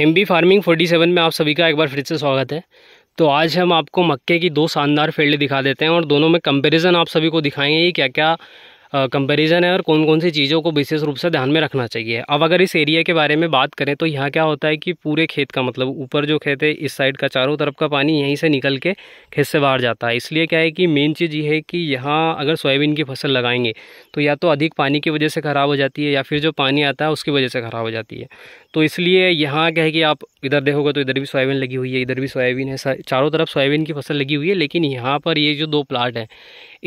M B farming forty seven में आप सभी का एक बार फिर से स्वागत है तो आज हम आपको मक्के की दो शानदार फील्ड दिखा देते हैं और दोनों में कंपैरिजन आप सभी को दिखाएंगे कि क्या क्या कंपैरिजन है और कौन कौन सी चीज़ों को विशेष रूप से ध्यान में रखना चाहिए अब अगर इस एरिया के बारे में बात करें तो यहाँ क्या होता है कि पूरे खेत का मतलब ऊपर जो खेत है इस साइड का चारों तरफ का पानी यहीं से निकल के खेत से बाहर जाता है इसलिए क्या है कि मेन चीज़ ये है कि यहाँ अगर सोयाबीन की फसल लगाएंगे तो या तो अधिक पानी की वजह से ख़राब हो जाती है या फिर जो पानी आता है उसकी वजह से ख़राब हो जाती है तो इसलिए यहाँ क्या है कि आप इधर देखोगे तो इधर भी सोयाबीन लगी हुई है इधर भी सोयाबीन है चारों तरफ सोयाबीन की फसल लगी हुई है लेकिन यहाँ पर ये जो दो प्लाट है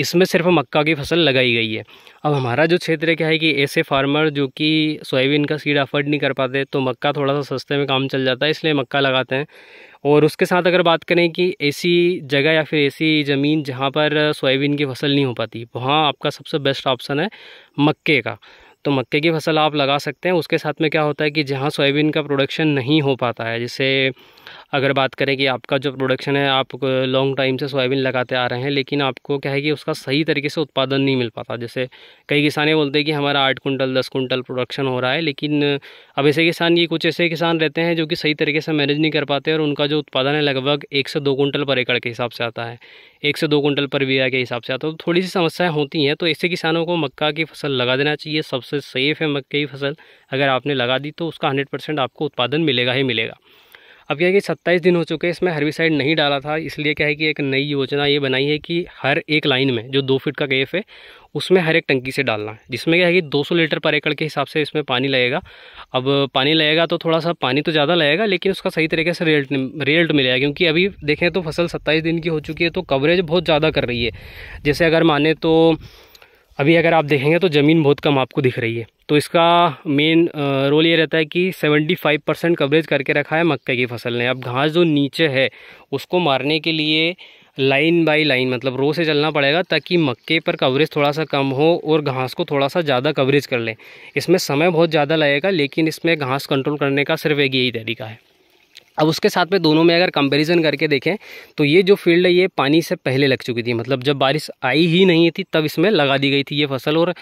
इसमें सिर्फ मक्का की फसल लगाई गई है अब हमारा जो क्षेत्र क्या है कि ऐसे फार्मर जो कि सोयाबीन का सीड अफोर्ड नहीं कर पाते तो मक्का थोड़ा सा सस्ते में काम चल जाता है इसलिए मक्का लगाते हैं और उसके साथ अगर बात करें कि ऐसी जगह या फिर ऐसी ज़मीन जहाँ पर सोयाबीन की फसल नहीं हो पाती वहाँ आपका सबसे बेस्ट ऑप्शन है मक्के का तो मक्के की फसल आप लगा सकते हैं उसके साथ में क्या होता है कि जहाँ सोयाबीन का प्रोडक्शन नहीं हो पाता है जैसे अगर बात करें कि आपका जो प्रोडक्शन है आप लॉन्ग टाइम से सोयाबीन लगाते आ रहे हैं लेकिन आपको क्या है कि उसका सही तरीके से उत्पादन नहीं मिल पाता जैसे कई किसान ये बोलते हैं कि हमारा आठ कुंटल दस कुंटल प्रोडक्शन हो रहा है लेकिन अब ऐसे किसान ये कुछ ऐसे किसान रहते हैं जो कि सही तरीके से मैनेज नहीं कर पाते और उनका जो उत्पादन है लगभग एक से दो कुंटल पर एकड़ के हिसाब से आता है एक से दो कुंटल पर बीघा के हिसाब से आता है तो थोड़ी सी समस्याएँ होती हैं तो ऐसे किसानों को मक्का की फसल लगा देना चाहिए सबसे सेफ़ है मक्के की फसल अगर आपने लगा दी तो उसका हंड्रेड परसेंट आपको उत्पादन मिलेगा ही मिलेगा अब क्या है कि सत्ताईस दिन हो चुके हैं इसमें हर्बिसाइड नहीं डाला था इसलिए क्या है कि एक नई योजना ये बनाई है कि हर एक लाइन में जो दो फीट का गेफ है उसमें हर एक टंकी से डालना है जिसमें क्या है कि 200 लीटर पर एकड़ के हिसाब से इसमें पानी लगेगा अब पानी लगेगा तो थोड़ा सा पानी तो ज़्यादा लगेगा लेकिन उसका सही तरीके से रेल्ट रेल्ट मिलेगा क्योंकि अभी देखें तो फसल सत्ताईस दिन की हो चुकी है तो कवरेज बहुत ज़्यादा कर रही है जैसे अगर माने तो अभी अगर आप देखेंगे तो ज़मीन बहुत कम आपको दिख रही है तो इसका मेन रोल ये रहता है कि 75 परसेंट कवरेज करके रखा है मक्के की फसल ने अब घास जो नीचे है उसको मारने के लिए लाइन बाय लाइन मतलब रो से चलना पड़ेगा ताकि मक्के पर कवरेज थोड़ा सा कम हो और घास को थोड़ा सा ज़्यादा कवरेज कर लें इसमें समय बहुत ज़्यादा लगेगा लेकिन इसमें घास कंट्रोल करने का सिर्फ एक यही तरीका है अब उसके साथ में दोनों में अगर कंपैरिजन करके देखें तो ये जो फील्ड है ये पानी से पहले लग चुकी थी मतलब जब बारिश आई ही नहीं थी तब इसमें लगा दी गई थी ये फसल और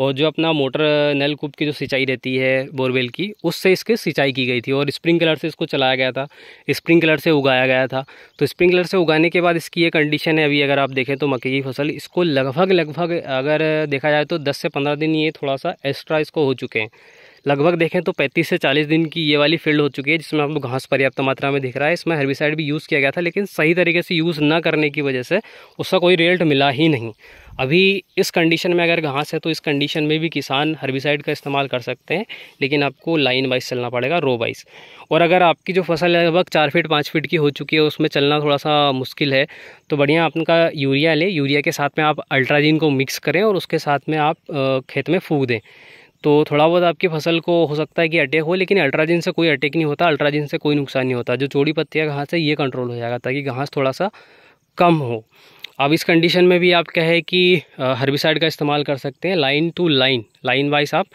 और जो अपना मोटर नलकूप की जो सिंचाई रहती है बोरवेल की उससे इसके सिंचाई की गई थी और स्प्रिंकलर से इसको चलाया गया था स्प्रिंकलर से उगाया गया था तो स्प्रिंकलर से उगाने के बाद इसकी ये कंडीशन है अभी अगर आप देखें तो मकई की फसल इसको लगभग लगभग अगर देखा जाए तो दस से पंद्रह दिन ये थोड़ा सा एक्स्ट्रा इसको हो चुके हैं लगभग देखें तो 35 से 40 दिन की ये वाली फील्ड हो चुकी है जिसमें आपको घास पर्याप्त मात्रा में दिख रहा है इसमें हर्बिसाइड भी यूज़ किया गया था लेकिन सही तरीके से यूज़ ना करने की वजह से उसका कोई रिजल्ट मिला ही नहीं अभी इस कंडीशन में अगर घास है तो इस कंडीशन में भी किसान हर्बिसाइड का इस्तेमाल कर सकते हैं लेकिन आपको लाइन वाइज चलना पड़ेगा रो वाइज और अगर आपकी जो फसल है लगभग चार फीट पाँच फीट की हो चुकी है उसमें चलना थोड़ा सा मुश्किल है तो बढ़िया आपका यूरिया लें यूरिया के साथ में आप अल्ट्राजीन को मिक्स करें और उसके साथ में आप खेत में फूक दें तो थोड़ा बहुत आपकी फसल को हो सकता है कि अटैक हो लेकिन अल्ट्राजिन से कोई अटैक नहीं होता अल्ट्राजिन से कोई नुकसान नहीं होता जो चोड़ी पत्तियाँ घास है ये कंट्रोल हो जाएगा ताकि घास थोड़ा सा कम हो अब इस कंडीशन में भी आप क्या कि हर्बिसाइड का इस्तेमाल कर सकते हैं line to line line wise आप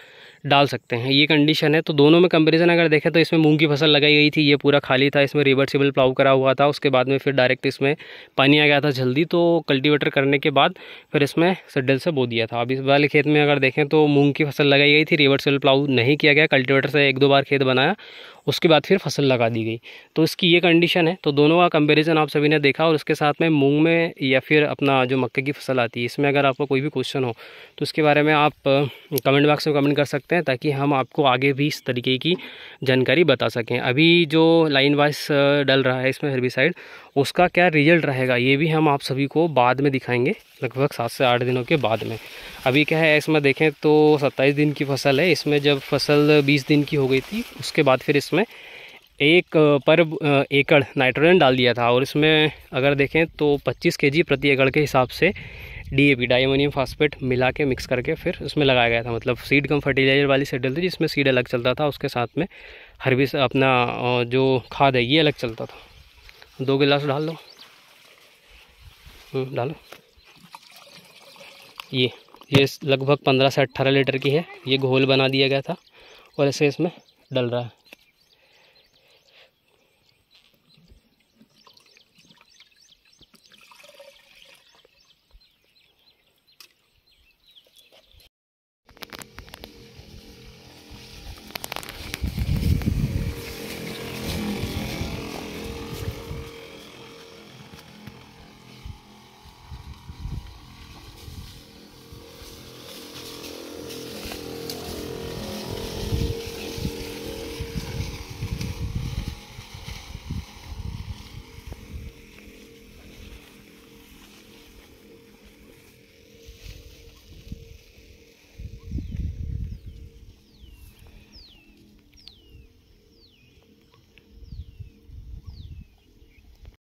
डाल सकते हैं ये कंडीशन है तो दोनों में कंपेरिजन अगर देखें तो इसमें मूंग की फसल लगाई गई थी ये पूरा खाली था इसमें रिवर्सिबल प्लाउ करा हुआ था उसके बाद में फिर डायरेक्ट इसमें पानी आ गया था जल्दी तो कल्टीवेटर करने के बाद फिर इसमें सड्डल से बो दिया था अब इस वाले खेत में अगर देखें तो मूँग की फसल लगाई गई थी रिवर्सिबल प्लाउ नहीं किया गया कल्टीवेटर से एक दो बार खेत बनाया उसके बाद फिर फसल लगा दी गई तो इसकी ये कंडीशन है तो दोनों का कंपेरिजन आप सभी ने देखा और उसके साथ में मूंग में या फिर अपना जो मक्के की फसल आती है इसमें अगर आपको कोई भी क्वेश्चन हो तो उसके बारे में आप कमेंट बॉक्स में कमेंट कर सकते हैं सकते हैं ताकि हम आपको आगे भी इस तरीके की जानकारी बता सकें अभी जो लाइन वाइज डल रहा है इसमें हर्बिसाइड उसका क्या रिजल्ट रहेगा ये भी हम आप सभी को बाद में दिखाएंगे लगभग सात से आठ दिनों के बाद में अभी क्या है इसमें देखें तो सत्ताईस दिन की फसल है इसमें जब फसल बीस दिन की हो गई थी उसके बाद फिर इसमें एक पर एकड़ नाइट्रोजन डाल दिया था और इसमें अगर देखें तो 25 जी प्रति एकड़ के हिसाब से डीएपी डायमोनियम फास्फेट मिला के मिक्स करके फिर उसमें लगाया गया था मतलब सीड कम फर्टिलाइजर वाली सेट डलती जिसमें सीड अलग चलता था उसके साथ में हर भी अपना जो खाद है ये अलग चलता था दो गिलास डाल दो हम्म, डालो ये ये लगभग पंद्रह से अट्ठारह लीटर की है ये घोल बना दिया गया था और ऐसे इसमें डल रहा है